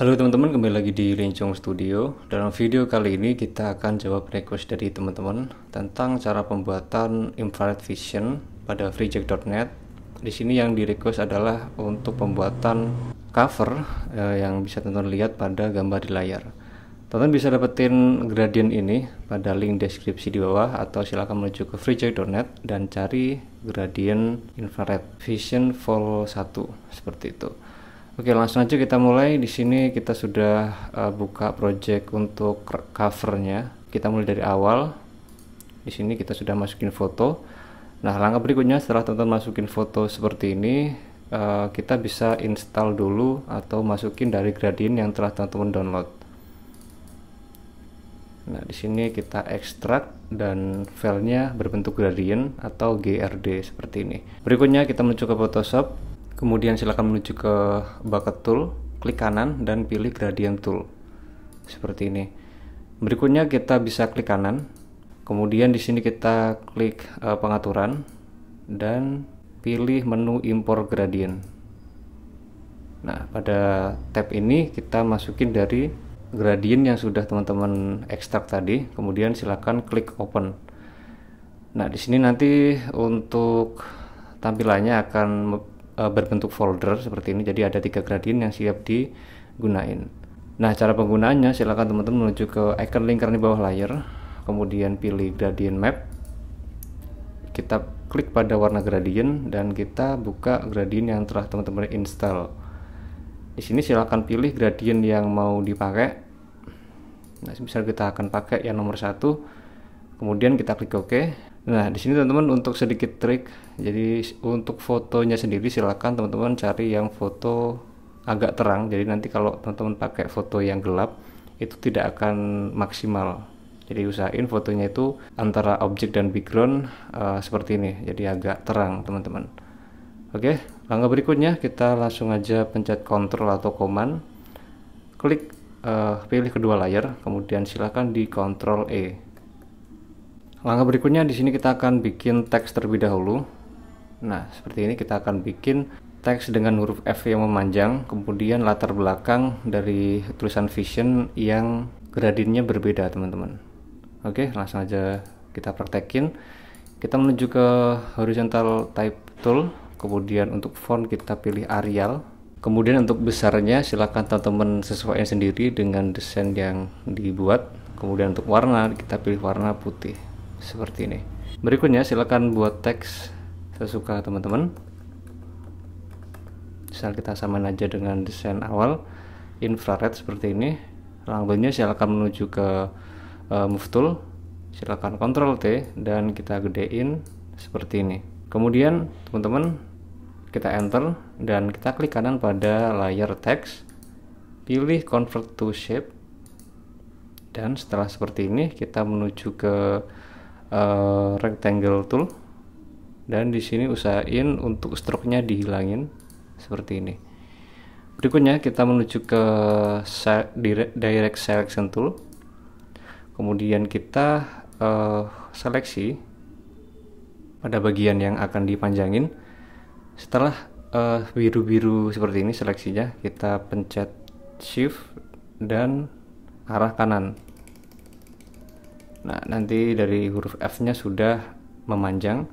Halo teman-teman, kembali lagi di Lincong Studio. Dalam video kali ini kita akan jawab request dari teman-teman tentang cara pembuatan infrared vision pada freejack.net. Di sini yang di request adalah untuk pembuatan cover eh, yang bisa teman-teman lihat pada gambar di layar. Teman-teman bisa dapetin gradient ini pada link deskripsi di bawah atau silahkan menuju ke freejack.net dan cari gradient infrared vision full 1 seperti itu. Oke, langsung aja kita mulai. Di sini kita sudah uh, buka project untuk covernya. Kita mulai dari awal. Di sini kita sudah masukin foto. Nah, langkah berikutnya setelah teman-teman masukin foto seperti ini, uh, kita bisa install dulu atau masukin dari Gradient yang telah teman-teman download. Nah, di sini kita ekstrak dan filenya berbentuk Gradient atau GRD seperti ini. Berikutnya kita menuju ke Photoshop Kemudian silakan menuju ke bucket tool, klik kanan dan pilih gradient tool. Seperti ini. Berikutnya kita bisa klik kanan. Kemudian di sini kita klik uh, pengaturan dan pilih menu import gradient. Nah, pada tab ini kita masukin dari gradient yang sudah teman-teman ekstrak tadi. Kemudian silakan klik open. Nah, di sini nanti untuk tampilannya akan uh, berbentuk folder seperti ini jadi ada tiga gradien yang siap digunain nah cara penggunaannya silakan teman-teman menuju ke icon link di bawah layer kemudian pilih gradient map kita klik pada warna gradient dan kita buka gradient yang telah teman-teman install di sini silahkan pilih gradient yang mau dipakai nah misal kita akan pakai yang nomor satu kemudian kita klik OK Nah, di sini teman-teman untuk sedikit trik. Jadi untuk fotonya sendiri silakan teman-teman cari yang foto agak terang. Jadi nanti kalau teman-teman pakai foto yang gelap itu tidak akan maksimal. Jadi usahain fotonya itu antara objek dan background uh, seperti ini. Jadi agak terang, teman-teman. Oke, langkah berikutnya kita langsung aja pencet Ctrl atau Command. Klik uh, pilih kedua layar, kemudian silakan di Ctrl E Langkah berikutnya di sini kita akan bikin teks terlebih dahulu. Nah, seperti ini kita akan bikin teks dengan huruf F yang memanjang, kemudian latar belakang dari tulisan vision yang gradinnya berbeda, teman-teman. Oke, langsung aja kita praktekin. Kita menuju ke horizontal type tool, kemudian untuk font kita pilih Arial. Kemudian untuk besarnya silakan teman-teman sesuaikan sendiri dengan desain yang dibuat. Kemudian untuk warna kita pilih warna putih seperti ini berikutnya silakan buat teks sesuka teman-teman misal kita samain aja dengan desain awal infrared seperti ini labelnya silakan menuju ke uh, move tool silakan Ctrl T dan kita gedein seperti ini kemudian teman-teman kita enter dan kita klik kanan pada layer text pilih convert to shape dan setelah seperti ini kita menuju ke uh, rectangle tool dan di sini usahain untuk stroke-nya dihilangin seperti ini. Berikutnya kita menuju ke direct selection tool. Kemudian kita uh, seleksi pada bagian yang akan dipanjangin. Setelah eh, biru-biru uh, seperti ini seleksinya, kita pencet shift dan arah kanan. Nah, nanti dari huruf F-nya sudah memanjang.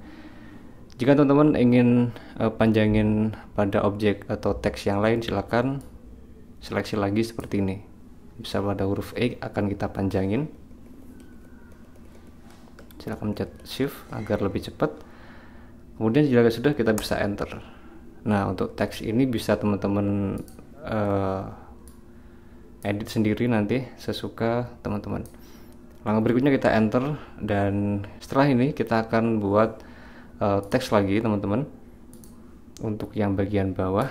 Jika teman-teman ingin uh, panjangin pada objek atau teks yang lain, silakan seleksi lagi seperti ini. Bisa pada huruf E akan kita panjangin. Silakan pencet Shift agar lebih cepat. Kemudian jika sudah kita bisa Enter. Nah, untuk teks ini bisa teman-teman uh, edit sendiri nanti sesuka teman-teman langkah berikutnya kita enter dan setelah ini kita akan buat uh, teks lagi teman-teman untuk yang bagian bawah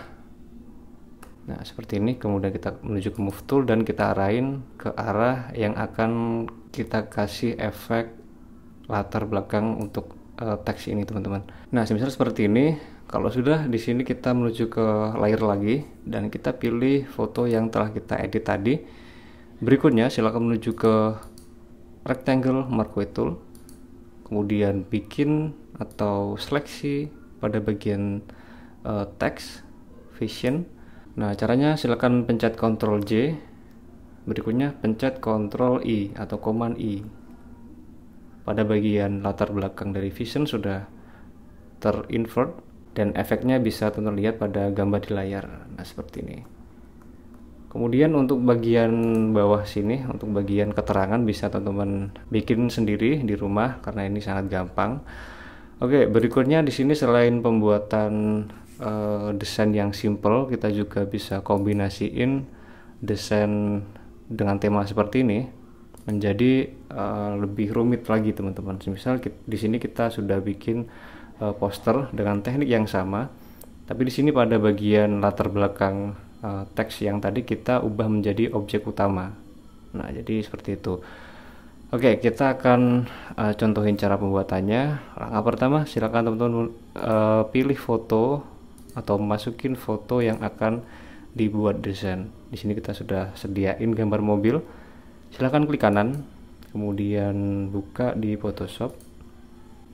nah seperti ini kemudian kita menuju ke move tool dan kita arahin ke arah yang akan kita kasih efek latar belakang untuk uh, teks ini teman-teman nah semisal seperti ini kalau sudah di sini kita menuju ke layer lagi dan kita pilih foto yang telah kita edit tadi berikutnya silakan menuju ke rectangle marquee tool kemudian bikin atau seleksi pada bagian uh, text vision nah caranya silakan pencet Ctrl J berikutnya pencet Ctrl I atau Command I pada bagian latar belakang dari vision sudah terinvert dan efeknya bisa terlihat pada gambar di layar nah seperti ini Kemudian untuk bagian bawah sini, untuk bagian keterangan bisa teman-teman bikin sendiri di rumah karena ini sangat gampang. Oke, berikutnya di sini selain pembuatan uh, desain yang simple, kita juga bisa kombinasiin desain dengan tema seperti ini menjadi uh, lebih rumit lagi teman-teman. Misal di sini kita sudah bikin uh, poster dengan teknik yang sama, tapi di sini pada bagian latar belakang uh, teks yang tadi kita ubah menjadi objek utama. Nah, jadi seperti itu. Oke, kita akan uh, contohin cara pembuatannya. Langkah pertama, silakan teman-teman uh, pilih foto atau masukin foto yang akan dibuat desain. Di sini kita sudah sediain gambar mobil. Silakan klik kanan, kemudian buka di Photoshop.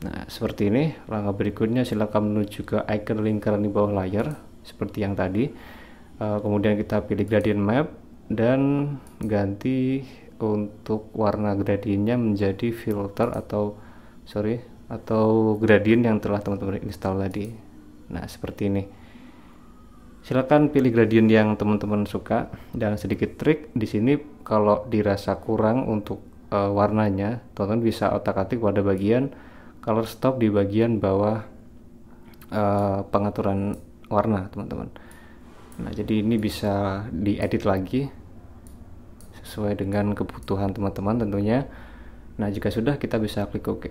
Nah, seperti ini. Langkah berikutnya silakan menuju ke icon lingkaran di bawah layar seperti yang tadi. Eh, kemudian kita pilih gradient map dan ganti untuk warna gradiennya menjadi filter atau sorry atau gradient yang telah teman-teman install tadi nah seperti ini silahkan pilih gradient yang teman-teman suka dan sedikit trik di sini kalau dirasa kurang untuk uh, warnanya teman-teman bisa otak-atik pada bagian color stop di bagian bawah uh, pengaturan warna teman-teman nah jadi ini bisa diedit lagi sesuai dengan kebutuhan teman-teman tentunya nah jika sudah kita bisa klik OK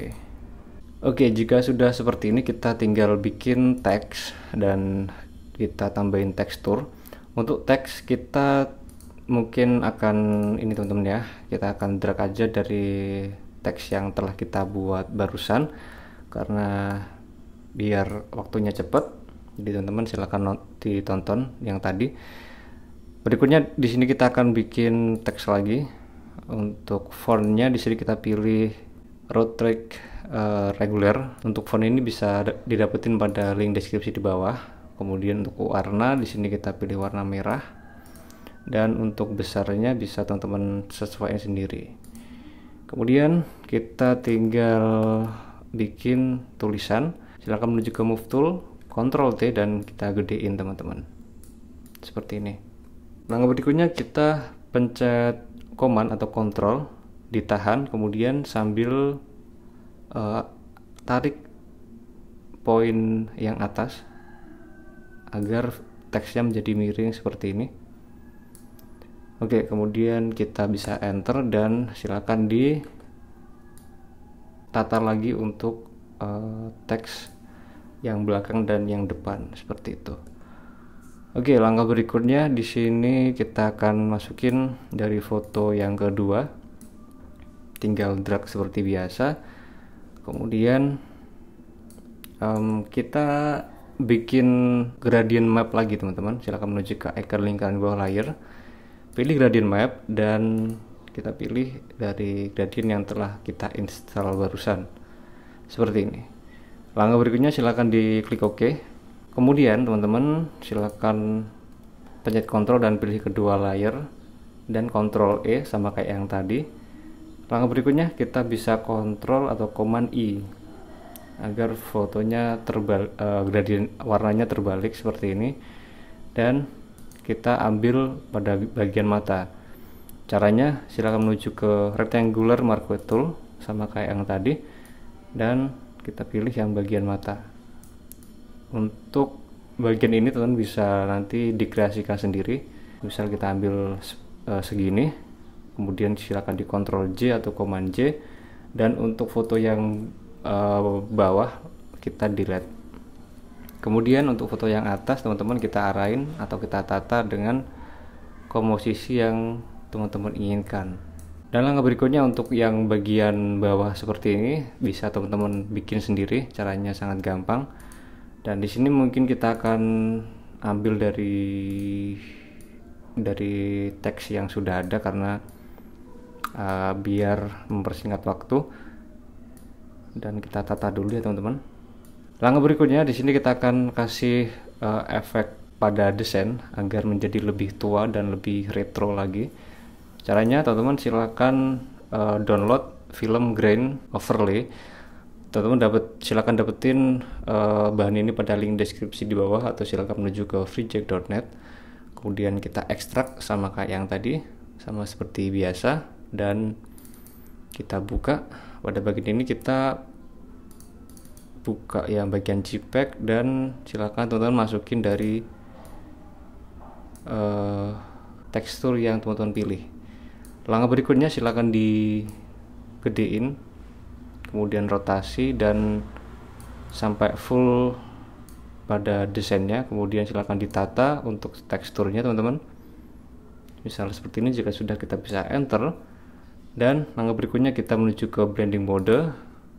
Oke jika sudah seperti ini kita tinggal bikin teks dan kita tambahin tekstur untuk teks kita mungkin akan ini teman-teman ya kita akan drag aja dari teks yang telah kita buat barusan karena biar waktunya cepat jadi teman-teman silahkan ditonton yang tadi. Berikutnya di sini kita akan bikin teks lagi. Untuk fontnya di sini kita pilih road track uh, reguler Untuk font ini bisa didapetin pada link deskripsi di bawah. Kemudian untuk warna di sini kita pilih warna merah. Dan untuk besarnya bisa teman-teman sesuaikan sendiri. Kemudian kita tinggal bikin tulisan. Silahkan menuju ke move tool Ctrl T dan kita gedein teman-teman seperti ini langkah berikutnya kita pencet command atau control ditahan kemudian sambil uh, tarik poin yang atas agar teksnya menjadi miring seperti ini Oke, kemudian kita bisa enter dan silakan di ditata lagi untuk uh, teks yang belakang dan yang depan seperti itu. Oke, langkah berikutnya di sini kita akan masukin dari foto yang kedua. Tinggal drag seperti biasa. Kemudian um, kita bikin gradient map lagi teman-teman. Silakan menuju ke icon lingkaran bawah layer. Pilih gradient map dan kita pilih dari gradient yang telah kita install barusan. Seperti ini. Langkah berikutnya silakan diklik OK. Kemudian teman-teman silakan pencet Ctrl dan pilih kedua layer dan Ctrl E sama kayak yang tadi. Langkah berikutnya kita bisa Ctrl atau Command I agar fotonya terbal uh, gradien warnanya terbalik seperti ini dan kita ambil pada bagian mata caranya silakan menuju ke rectangular marquee tool sama kayak yang tadi dan kita pilih yang bagian mata untuk bagian ini teman bisa nanti dikreasikan sendiri misal kita ambil e, segini kemudian silakan di J atau Command J dan untuk foto yang e, bawah kita delete kemudian untuk foto yang atas teman-teman kita arahin atau kita tata dengan komposisi yang teman-teman inginkan dan langkah berikutnya untuk yang bagian bawah seperti ini bisa teman-teman bikin sendiri, caranya sangat gampang. Dan di sini mungkin kita akan ambil dari dari teks yang sudah ada karena uh, biar mempersingkat waktu. Dan kita tata dulu ya teman-teman. Langkah berikutnya di sini kita akan kasih uh, efek pada desain agar menjadi lebih tua dan lebih retro lagi Caranya teman-teman silakan uh, download film grain overlay. Teman-teman dapat silahkan dapetin uh, bahan ini pada link deskripsi di bawah atau silakan menuju ke freejack.net. Kemudian kita ekstrak sama kayak yang tadi, sama seperti biasa dan kita buka. Pada bagian ini kita buka yang bagian JPEG dan silakan teman-teman masukin dari uh, tekstur yang teman-teman pilih langkah berikutnya silakan gedein, kemudian rotasi dan sampai full pada desainnya kemudian silakan ditata untuk teksturnya teman-teman misal seperti ini jika sudah kita bisa enter dan langkah berikutnya kita menuju ke blending mode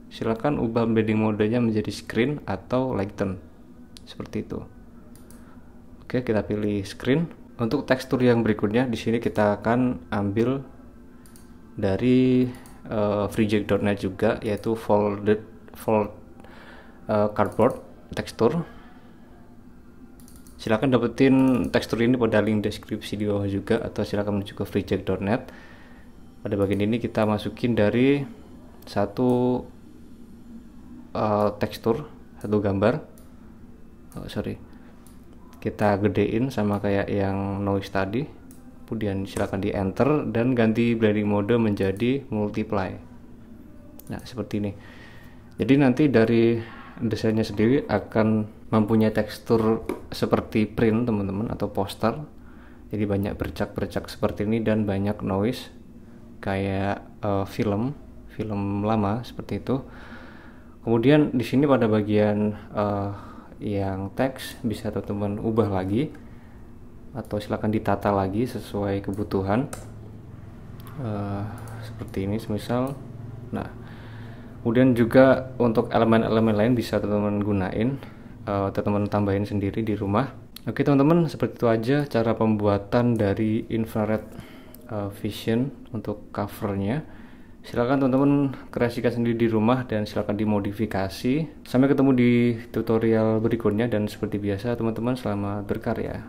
silakan ubah blending modenya menjadi screen atau lighten seperti itu oke kita pilih screen untuk tekstur yang berikutnya di sini kita akan ambil dari uh, eh, freejack.net juga yaitu folded fold uh, cardboard tekstur silahkan dapetin tekstur ini pada link deskripsi di bawah juga atau silahkan menuju ke freejack.net pada bagian ini kita masukin dari satu uh, tekstur satu gambar oh, sorry kita gedein sama kayak yang noise tadi kemudian silakan di enter dan ganti blending mode menjadi multiply nah seperti ini jadi nanti dari desainnya sendiri akan mempunyai tekstur seperti print teman-teman atau poster jadi banyak bercak-bercak seperti ini dan banyak noise kayak uh, film film lama seperti itu kemudian di sini pada bagian uh, yang teks bisa teman-teman ubah lagi atau silakan ditata lagi sesuai kebutuhan uh, seperti ini semisal nah kemudian juga untuk elemen-elemen lain bisa teman-teman gunain uh, eh, atau teman-teman tambahin sendiri di rumah oke teman-teman seperti itu aja cara pembuatan dari infrared uh, vision untuk covernya silakan teman-teman kreasikan sendiri di rumah dan silakan dimodifikasi. Sampai ketemu di tutorial berikutnya dan seperti biasa teman-teman selamat berkarya.